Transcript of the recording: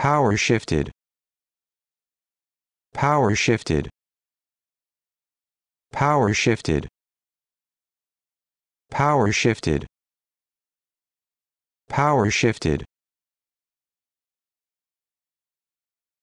Power shifted. Power shifted. Power shifted. Power shifted. Power shifted.